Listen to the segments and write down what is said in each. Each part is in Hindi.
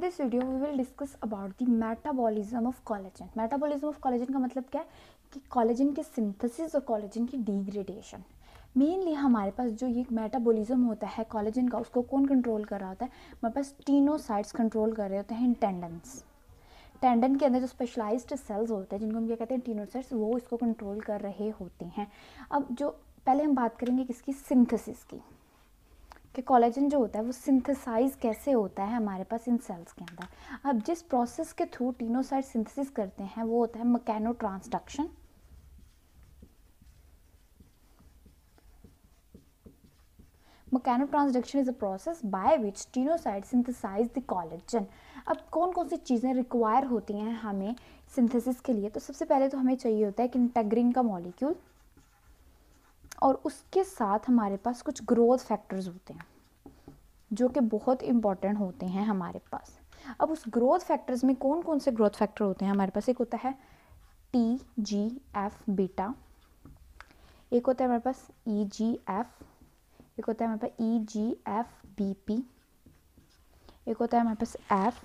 this video we will discuss about the metabolism of collagen metabolism of collagen का मतलब क्या है कि कॉलेजन के सिंथेसिस और कॉलेजन की डिग्रेडेशन मेनली हमारे पास जो ये मेटाबॉलिज्म होता है कॉलेजन का उसको कौन कंट्रोल कर रहा होता है हमारे पास टीनोसाइट्स कंट्रोल कर रहे होते हैं इन टेंडेंस टेंडन के अंदर जो स्पेशलाइज सेल्स होते हैं जिनको हम क्या कहते हैं टीनोसाइट्स वो इसको कंट्रोल कर रहे होते हैं अब जो पहले हम बात करेंगे किसकी सिंथेसिस की कि कॉलेजन जो होता है वो सिंथेसाइज कैसे होता है हमारे पास इन सेल्स के अंदर अब जिस प्रोसेस के थ्रू टीनोसाइड सिंथेसिस करते हैं वो होता है mechanotransduction transduction is a process by which tenocytes synthesize the collagen अब कौन कौन सी चीज़ें रिक्वायर होती हैं हमें सिंथेसिस के लिए तो सबसे पहले तो हमें चाहिए होता है कि इंटेग्रिन का मॉलिक्यूल और उसके साथ हमारे पास कुछ ग्रोथ फैक्टर्स होते हैं जो कि बहुत इंपॉर्टेंट होते हैं हमारे पास अब उस ग्रोथ फैक्टर्स में कौन कौन से ग्रोथ फैक्टर होते हैं हमारे पास एक होता है टी जी एफ बीटा एक होता है हमारे पास ई जी एफ एक होता है हमारे पास E G F B P एक होता है हमारे पास F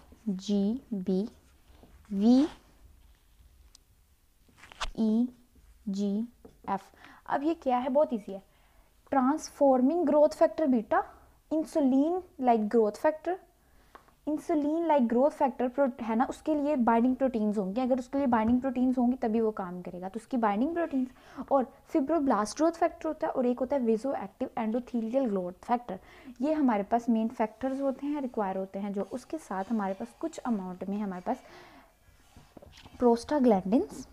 G B V E G F अब ये क्या है बहुत ईजी है transforming growth factor beta insulin like growth factor insulin like growth factor है ना उसके लिए बाइंडिंग प्रोटीन्स होंगी अगर उसके लिए बाइंडिंग प्रोटीन्स होंगी तभी वो काम करेगा तो उसकी बाइंडिंग प्रोटीन्स और फिब्रोब्लास्ट ग्रोथ फैक्टर होता है और एक होता है vasoactive endothelial growth factor ये हमारे पास मेन फैक्टर्स होते हैं रिक्वायर होते हैं जो उसके साथ हमारे पास कुछ अमाउंट में हमारे पास प्रोस्टाग्लैंडिन्स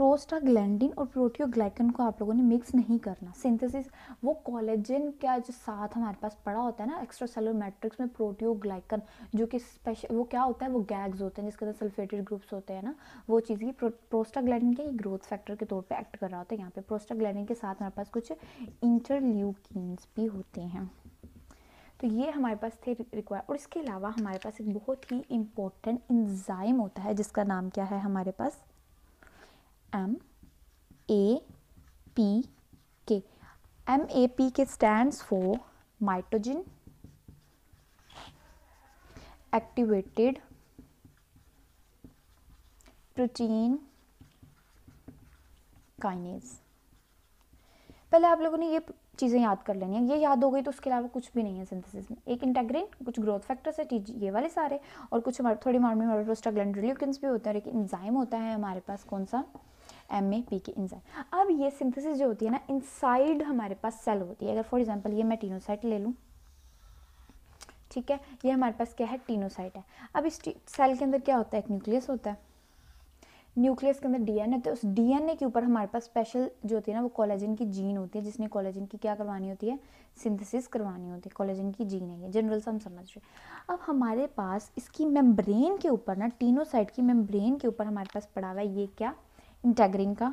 प्रोस्टाग्लैंडिन और प्रोटियोग्लाइकन को आप लोगों ने मिक्स नहीं करना सिंथेसिस वो कॉलेजन का जो साथ हमारे पास पड़ा होता है ना एक्स्ट्रा सेलर मैट्रिक्स में प्रोटियोग्लाइकन जो कि स्पेशल वो क्या होता है वो गैग्स होते हैं जिसके अंदर सल्फेटेड ग्रुप्स होते हैं ना वो चीज़ की प्रो, प्रोस्टाग्लैंडिन के ग्रोथ फैक्टर के तौर पर एक्ट कर रहा होता है यहाँ पर प्रोस्टाग्लैंडिन के साथ हमारे पास कुछ इंटरल्यूकिनस भी होते हैं तो ये हमारे पास थे रिक्वायर और इसके अलावा हमारे पास एक बहुत ही इम्पोर्टेंट इंजाइम होता है जिसका नाम क्या है हमारे पास M A P K M A P K stand for mitogen activated protein kinase पहले आप लोगों ने ये चीज़ें याद कर लेनी है ये याद हो गई तो उसके अलावा कुछ भी नहीं है सिंथेसिस में एक इंटेग्रिन कुछ ग्रोथ फैक्टर्स है टी ये वाले सारे और कुछ हमारे थोड़ी मार्मी मार्मी प्रोस्टाग्लैंड भी होते हैं एक इंजाइम होता है हमारे पास कौन सा M A P K enzyme अब ये सिंथेसिस जो होती है ना इनसाइड हमारे पास सेल होती है अगर फॉर एग्जांपल ये मैं टीनोसाइट ले लूँ ठीक है ये हमारे पास क्या है टीनोसाइट है अब इस सेल के अंदर क्या होता है एक न्यूक्लियस होता है न्यूक्लियस के अंदर डीएनए तो उस डीएनए के ऊपर हमारे पास स्पेशल जो होती है ना वो कोलेजन की जीन होती है जिसने कोलेजन की क्या करवानी होती है सिंथेसिस करवानी होती है कोलेजन की जीन है ये जनरल से हम समझ रहे अब हमारे पास इसकी मेम्ब्रेन के ऊपर ना टीनोसाइट की मेम्ब्रेन के ऊपर हमारे पास पड़ा हुआ है ये क्या इंटेग्रिन का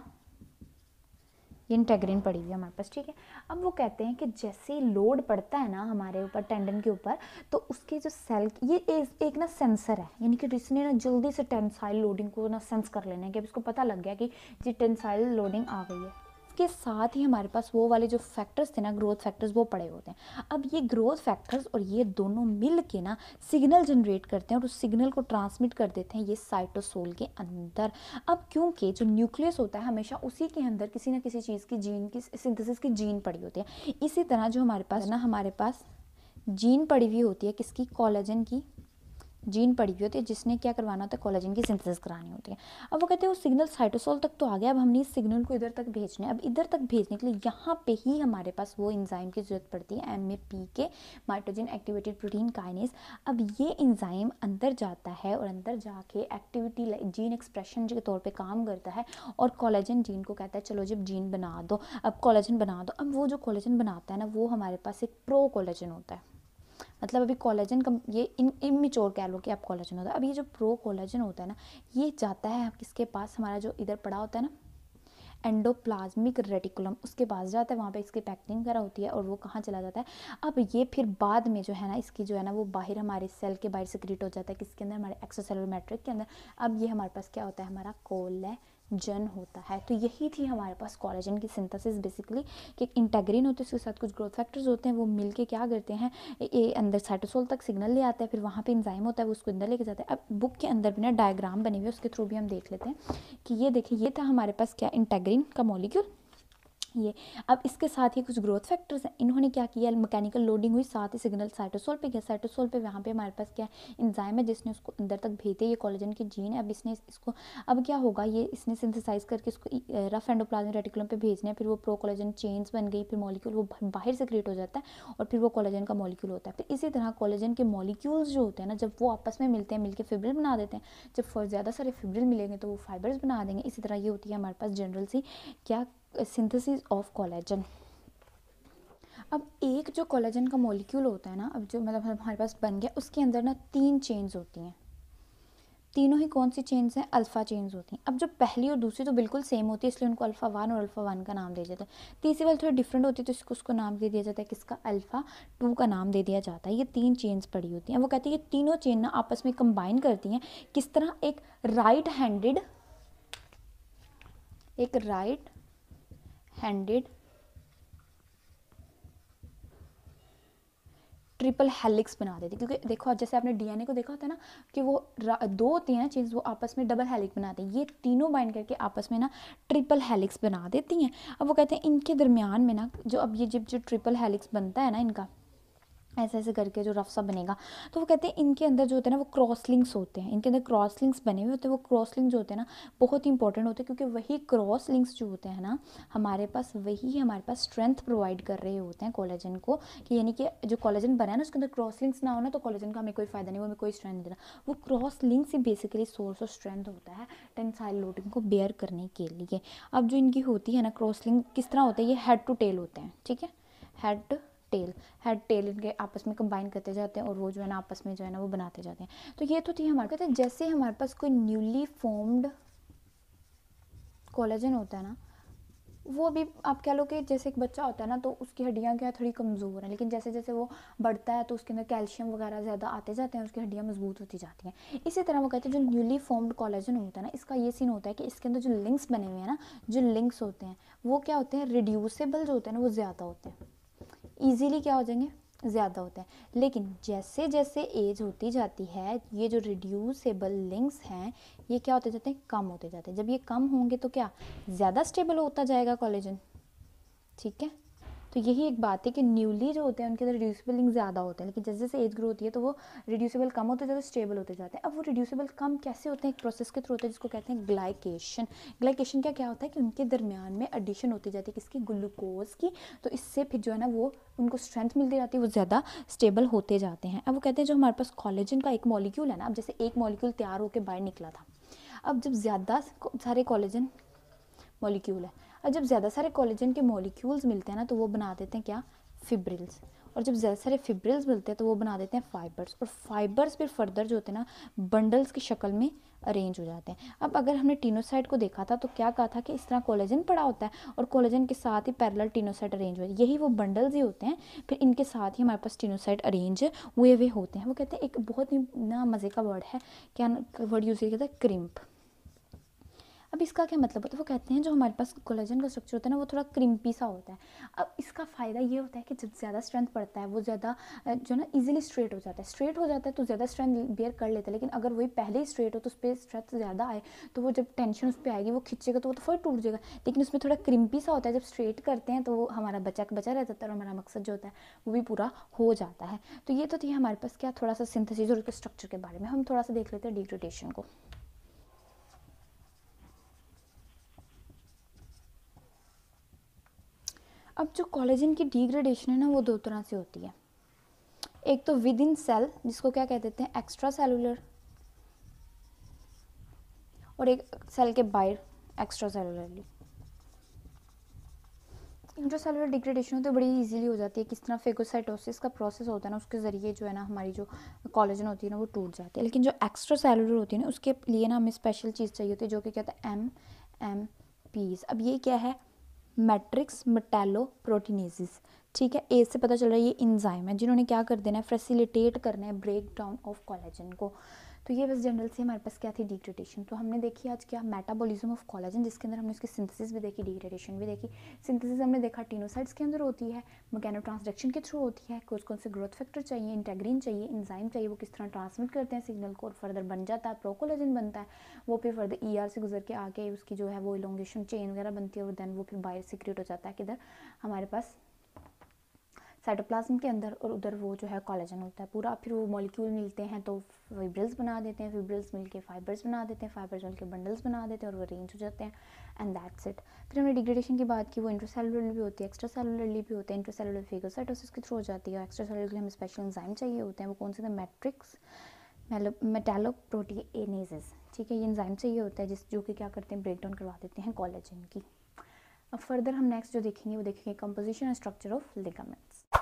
ये इंटेग्रिन पड़ी हुई है हमारे पास ठीक है अब वो कहते हैं कि जैसे ही लोड पड़ता है ना हमारे ऊपर टेंडन के ऊपर तो उसके जो सेल ये एक, एक ना सेंसर है यानी कि जिसने ना जल्दी से टेंसाइल लोडिंग को ना सेंस कर लेना है कि अब इसको पता लग गया कि जी टेंसाइल लोडिंग आ गई है उसके साथ ही हमारे पास वो वाले जो फैक्टर्स थे ना ग्रोथ फैक्टर्स वो पड़े होते हैं अब ये ग्रोथ फैक्टर्स और ये दोनों मिल के ना सिग्नल जनरेट करते हैं और उस सिग्नल को ट्रांसमिट कर देते हैं ये साइटोसोल के अंदर अब क्योंकि जो न्यूक्लियस होता है हमेशा उसी के अंदर किसी ना किसी चीज़ की जीन की सिंथेसिस की जीन पड़ी होती है इसी तरह जो हमारे पास ना हमारे पास जीन पड़ी हुई होती है किसकी कॉलेजन की जीन पड़ी हुई होती है जिसने क्या करवाना होता है कोलाजिन की सिंथेसिस करानी होती है अब वो कहते हैं वो सिग्नल साइटोसोल तक तो आ गया अब हमने इस सिग्नल को इधर तक भेजना है अब इधर तक भेजने के लिए यहाँ पे ही हमारे पास वो इंजाइम की जरूरत पड़ती है एम ए पी के माइट्रोजन एक्टिवेटेड प्रोटीन काइनेस अब ये इंजाइम अंदर जाता है और अंदर जाके एक्टिविटी जीन एक्सप्रेशन के तौर पर काम करता है और कॉलेजन जीन को कहता है चलो जब जीन बना दो अब कॉलेजन बना दो अब वो जो कॉलेजन बनाता है ना वो हमारे पास एक प्रो कॉलेजन होता है मतलब अभी कॉलेजन कम ये इन इमेच्योर कह लो कि आप कॉलेजन होता है अब ये जो प्रो कॉलेजन होता है ना ये जाता है किसके पास हमारा जो इधर पड़ा होता है ना एंडोप्लाज्मिक रेटिकुलम उसके पास जाता है वहाँ पे इसकी पैकिंग वगैरह होती है और वो कहाँ चला जाता है अब ये फिर बाद में जो है ना इसकी जो है ना वो बाहर हमारे सेल के बाहर सिक्रीट हो जाता है किसके अंदर हमारे एक्सोसेलोमेट्रिक के अंदर अब ये हमारे पास क्या होता है हमारा कोलेजन जन होता है तो यही थी हमारे पास कॉलेजन की सिंथेसिस बेसिकली कि एक इंटेग्रिन होते हैं उसके साथ कुछ ग्रोथ फैक्टर्स होते हैं वो मिल के क्या करते हैं ये अंदर साइटोसोल तक सिग्नल ले आता है फिर वहाँ पे इंजाइम होता है वो उसको अंदर लेके जाता है अब बुक के अंदर भी ना डायग्राम बने हुए उसके थ्रू भी हम देख लेते हैं कि ये देखिए ये था हमारे पास क्या इंटेग्रिन का मॉलिक्यूल ये अब इसके साथ ही कुछ ग्रोथ फैक्टर्स हैं इन्होंने क्या किया मैकेनिकल लोडिंग हुई साथ ही सिग्नल साइटोसोल पे गया साइटोसोल पे वहाँ पे हमारे पास क्या इंजाइम है जिसने उसको अंदर तक भेजे ये कॉलेजन के जीन है अब इसने इसको अब क्या होगा ये इसने सिंथेसाइज करके इसको रफ एंडोप्लाज्मिक रेटिकुलम पे भेजना है फिर वो प्रो कॉलेजन चेन्स बन गई फिर मॉलिक्यूल वो बाहर से क्रिएट हो जाता है और फिर वो कॉलेजन का मॉलिक्यूल होता है फिर इसी तरह कॉलेजन के मॉलिक्यूल्स जो होते हैं ना जब वो आपस में मिलते हैं मिलकर फिब्रिल बना देते हैं जब ज़्यादा सारे फिब्रिल मिलेंगे तो वो फाइबर्स बना देंगे इसी तरह ये होती है हमारे पास जनरल सी क्या सिंथेसिस ऑफ कोलेजन अब एक जो कोलेजन का मॉलिक्यूल होता है ना अब जो मतलब हमारे पास बन गया उसके अंदर ना तीन चेन्स होती हैं तीनों ही कौन सी चेन्स हैं अल्फ़ा चेन्स होती हैं अब जो पहली और दूसरी तो बिल्कुल सेम होती है इसलिए उनको अल्फ़ा वन और अल्फ़ा वन का नाम दे जाता है तीसरी वाली थोड़ी डिफरेंट होती है तो इसको उसको नाम दे दिया जाता है किसका अल्फ़ा टू का नाम दे दिया जाता है ये तीन चेन्स पड़ी होती हैं वो कहती है ये तीनों चेन ना आपस में कंबाइन करती हैं किस तरह एक राइट हैंडेड एक राइट हैंडेड ट्रिपल हेलिक्स बना देती क्योंकि देखो जैसे आपने डीएनए को देखा होता है ना कि वो दो होती हैं चीज़ वो आपस में डबल हेलिक्स बनाते हैं ये तीनों बाइंड करके आपस में ना ट्रिपल हेलिक्स बना देती हैं अब वो कहते हैं इनके दरमियान में ना जो अब ये जब जो ट्रिपल हेलिक्स बनता है ना इनका ऐसे ऐसे करके जो रफ सा बनेगा तो वो कहते हैं इनके अंदर जो होते हैं ना वो क्रॉस लिंक्स होते हैं इनके अंदर क्रॉस लिंक्स बने हुए होते हैं वो क्रॉस लिंक जो होते हैं ना बहुत ही इंपॉर्टेंट होते हैं क्योंकि वही क्रॉस लिंक्स जो होते हैं ना हमारे पास वही हमारे पास स्ट्रेंथ प्रोवाइड कर रहे होते हैं कॉलेजन को कि यानी कि जो कॉलेजन बना है ना उसके अंदर क्रॉस लिंक्स ना हो ना तो कॉलेजन का हमें कोई फ़ायदा नहीं वो हमें कोई स्ट्रेंथ नहीं देना वो क्रॉस लिंक्स ही बेसिकली सोर्स ऑफ स्ट्रेंथ होता है टेंसाइल लोडिंग को बेयर करने के लिए अब जो इनकी होती है ना क्रॉस लिंक किस तरह होता है ये हेड टू टेल होते हैं ठीक है हेड टेल हेड टेल इनके आपस में कंबाइन करते जाते हैं और वो जो है ना आपस में जो है ना वो बनाते जाते हैं तो ये तो थी हमारे कहते हैं जैसे हमारे पास कोई न्यूली फॉर्म्ड कोलेजन होता है ना वो अभी आप कह लो कि जैसे एक बच्चा होता है ना तो उसकी हड्डियाँ क्या थोड़ी कमज़ोर हैं लेकिन जैसे जैसे वो बढ़ता है तो उसके अंदर कैल्शियम वगैरह ज़्यादा आते जाते हैं उसकी हड्डियाँ मजबूत होती जाती हैं इसी तरह वो कहते हैं जो न्यूली फॉर्म्ड कॉलेजन होता है ना इसका ये सीन होता है कि इसके अंदर जो लिंक्स बने हुए हैं ना जो लिंक्स होते हैं वो क्या होते हैं रिड्यूसेबल जो होते हैं ना वो ज़्यादा होते हैं ईजीली क्या हो जाएंगे ज़्यादा होते हैं लेकिन जैसे जैसे एज होती जाती है ये जो रिड्यूसेबल लिंक्स हैं ये क्या होते जाते हैं कम होते जाते हैं जब ये कम होंगे तो क्या ज़्यादा स्टेबल होता जाएगा कॉलेजन ठीक है तो यही एक बात है कि न्यूली जो होते हैं उनके अंदर रिड्यूसेबलिंग ज़्यादा होते हैं लेकिन जैसे जैसे एज ग्रो होती है तो वो रिड्यूसेबल कम होते जाते स्टेबल होते जाते हैं अब वो रिड्यूसेबल कम कैसे होते हैं एक प्रोसेस के थ्रू होते हैं जिसको कहते हैं ग्लाइकेशन ग्लाइकेशन क्या क्या होता है कि उनके दरमियान में एडिशन होती जाती है किसकी ग्लूकोज की तो इससे फिर जो है ना वो उनको स्ट्रेंथ मिलती जाती है वो ज़्यादा स्टेबल होते जाते हैं अब वो कहते हैं जो हमारे पास कॉलेजन का एक मॉलिक्यूल है ना अब जैसे एक मॉलिक्यूल तैयार होकर बाहर निकला था अब जब ज़्यादा सारे कॉलेजन मॉलिक्यूल है और जब ज़्यादा सारे कॉलेजन के मोलिक्यूल्स मिलते हैं ना तो वो बना देते हैं क्या फिब्रिल्स और जब ज़्यादा सारे फिब्रिल्स मिलते हैं तो वो बना देते हैं फाइबर्स और फाइबर्स फिर फर्दर जो होते हैं ना बंडल्स की शक्ल में अरेंज हो जाते हैं अब अगर हमने टीनोसाइट को देखा था तो क्या कहा था कि इस तरह कोलेजन पड़ा होता है और कोलेजन के साथ ही पैरेलल टीनोसाइट अरेंज हुए यही वो बंडल्स ही होते हैं फिर इनके साथ ही हमारे पास टीनोसाइट अरेंज हुए हुए होते हैं वो कहते हैं एक बहुत ही ना मज़े का वर्ड है क्या वर्ड यूज़ किया जाता है क्रिम्प अब इसका क्या मतलब होता है वो कहते हैं जो हमारे पास कोलेजन का स्ट्रक्चर होता है ना वो थोड़ा क्रिम्पी सा होता है अब इसका फ़ायदा ये होता है कि जब ज़्यादा स्ट्रेंथ पड़ता है वो ज़्यादा जो ना इजीली स्ट्रेट हो जाता है स्ट्रेट हो जाता है तो ज़्यादा स्ट्रेंथ बेयर कर लेता है लेकिन अगर वही पहले ही स्ट्रेट हो तो उस पर स्ट्रेंथ ज़्यादा आए तो वो जब टेंशन उस पर आएगी वो खींचेगा तो वो तो फिर टूट जाएगा लेकिन उसमें थोड़ा क्रिम्पी सा होता है जब स्ट्रेट करते हैं तो वो हमारा बचा बचा रह जाता है और हमारा मकसद जो होता है वो भी पूरा हो जाता है तो ये तो थी हमारे पास क्या थोड़ा सा सिंथेसिस और उसके स्ट्रक्चर के बारे में हम थोड़ा सा देख लेते हैं डिग्रेडेशन को अब जो कॉलेजन की डिग्रेडेशन है ना वो दो तरह से होती है एक तो विद इन सेल जिसको क्या कह देते हैं एक्स्ट्रा सेलुलर और एक सेल के बाहर extra cellularly intra cellular degradation होती है बड़ी इजीली हो जाती है किस तरह फेगोसाइटोसिस का प्रोसेस होता है ना उसके ज़रिए जो है ना हमारी जो कॉलेजन होती है ना वो टूट जाती है लेकिन जो एक्स्ट्रा सेलुलर होती है ना उसके लिए ना हमें स्पेशल चीज़ चाहिए होती है जो कि कहते हैं एम एम पीज अब ये क्या है मैट्रिक्स मटैलो प्रोटीनेसिस ठीक है ए से पता चल रहा है ये इंजाइम है जिन्होंने क्या कर देना है फैसिलिटेट करना है ब्रेक डाउन ऑफ कॉलेजन को तो ये बस जनरल से हमारे पास क्या थी डिग्रेडेशन तो हमने देखी आज क्या मेटाबॉलिज्म ऑफ कॉलेजन जिसके अंदर हमने उसकी सिंथेसिस भी देखी डिग्रेडेशन भी देखी सिंथेसिस हमने देखा टीनोसाइड्स के अंदर होती है मकैनो ट्रांसडक्शन के थ्रू होती है कुछ कौन से ग्रोथ फैक्टर चाहिए इंटेग्रीन चाहिए इंजाइम चाहिए वो किस तरह ट्रांसमिट करते हैं सिग्नल को और फर्दर बन जाता है प्रोकोलोजन बनता है वो फिर फर्दर ई e से गुजर के आके उसकी जो है वो इलोंगेशन चेन वगैरह बनती है और दैन वो फिर बायर सिक्रेट हो जाता है किधर हमारे पास साइटोप्लाज्म के अंदर और उधर वो जो है कॉलेजन होता है पूरा फिर वो मॉलिक्यूल मिलते हैं तो फाइब्रल्स बना देते हैं फिब्रिल्स मिल के फाइबर्स बना देते हैं फाइबर्स मिल के बंडल्स बना देते हैं और वो अरेंज हो जाते हैं एंड दैट्स इट फिर हमने डिग्रेडेशन की बात की वो इंट्रोसेलुलरली भी होती है एक्स्ट्रा सेलुलरली भी होते हैं इंट्रोसेलुलर फेगोसाइटोसिस के थ्रू हो जाती है एक्स्ट्रा सेलुलर के लिए हमें स्पेशल इंजाइम चाहिए होते हैं वो कौन से थे मेटेलो प्रोटीनेजेस ठीक है ये इंजाइम चाहिए होता है जिस जो कि क्या करते हैं ब्रेक डाउन करवा देते हैं कॉलेजन की अब फर्दर हम नेक्स्ट जो देखेंगे वो देखेंगे composition and structure of ligaments